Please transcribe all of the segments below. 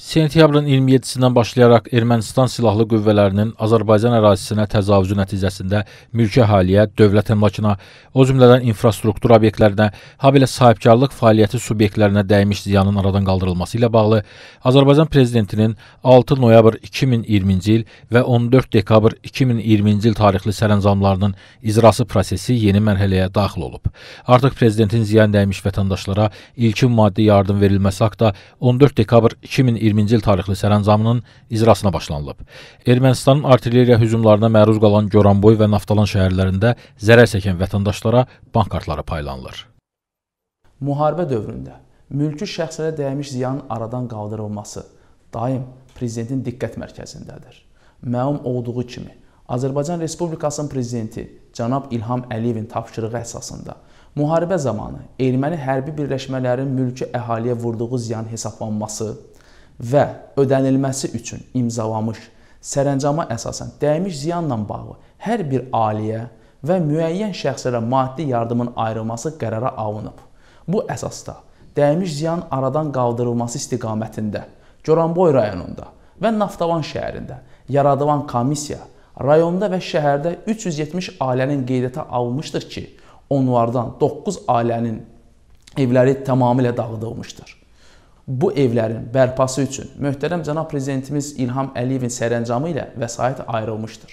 Sentyabrın 27-dən başlayaraq Ermənistan silahlı qüvvələrinin Azərbaycan ərazisinə təcavüzü nəticəsində mülki əhaliyə, dövlət əmlakına, o cümlədən infrastruktur obyektlərinə, habelə sahibkarlıq fəaliyyəti subyektlərinə dəymiş ziyanın aradan qaldırılması ilə bağlı Azərbaycan prezidentinin 6 noyabr 2020-ci il və 14 dekabr 2020-ci il tarixli sərəncamlarının icrası prosesi yeni mərhələyə daxil olub. Artıq prezidentin ziyan dəymiş vətəndaşlara ilkin maddi yardım verilməsi haqqında 14 dekabr 2020 2020-ci il tarixli sərəncamının icrasına başlanılıb. Ermənistanın artilleriya hücumlarına məruz qalan Goranboy və Naftalan şəhərlərində zərər çəkən vətəndaşlara bank kartları paylanılır. Müharibə dövründə mülki şəxslərə dəymiş ziyanın aradan qaldırılması daim prezidentin diqqət mərkəzindədir. Məlum olduğu kimi Azərbaycan Respublikasının prezidenti cənab İlham Əliyevin tapşırığı əsasında müharibə zamanı erməni hərbi birləşmələrin mülki əhaliyə vurduğu ziyan hesablanması və ödənilməsi üçün imzalamış sərəncama əsasən dəymiş ziyanla bağlı hər bir aliyə və müəyyən şəxslərə maddi yardımın ayrılması qərara alınıb. Bu əsasda dəymiş ziyan aradan qaldırılması istiqamətində Goranboy rayonunda və Naftavan şəhərində yaradılan komissiya rayonda və şəhərdə 370 ailənin qeydiyyata almışdır ki, onlardan 9 ailənin evləri tamamilə dağıdılmışdır bu evlərin bərpası üçün möhtərəm cənab prezidentimiz İlham Əliyevin sərəncamı ilə vəsait ayrılmışdır.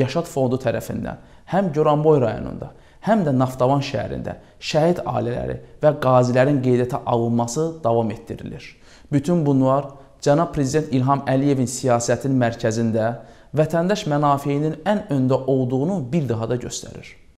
Yaşad fondu tərəfindən həm Goranboy rayonunda, həm də Naftavan şəhərində şəhid ailələri və qazilərin qeydətə alınması davam etdirilir. Bütün bunlar cənab prezident İlham Əliyevin siyasətinin mərkəzində vətəndaş mənafeyinin ən öndə olduğunu bir daha da göstərir.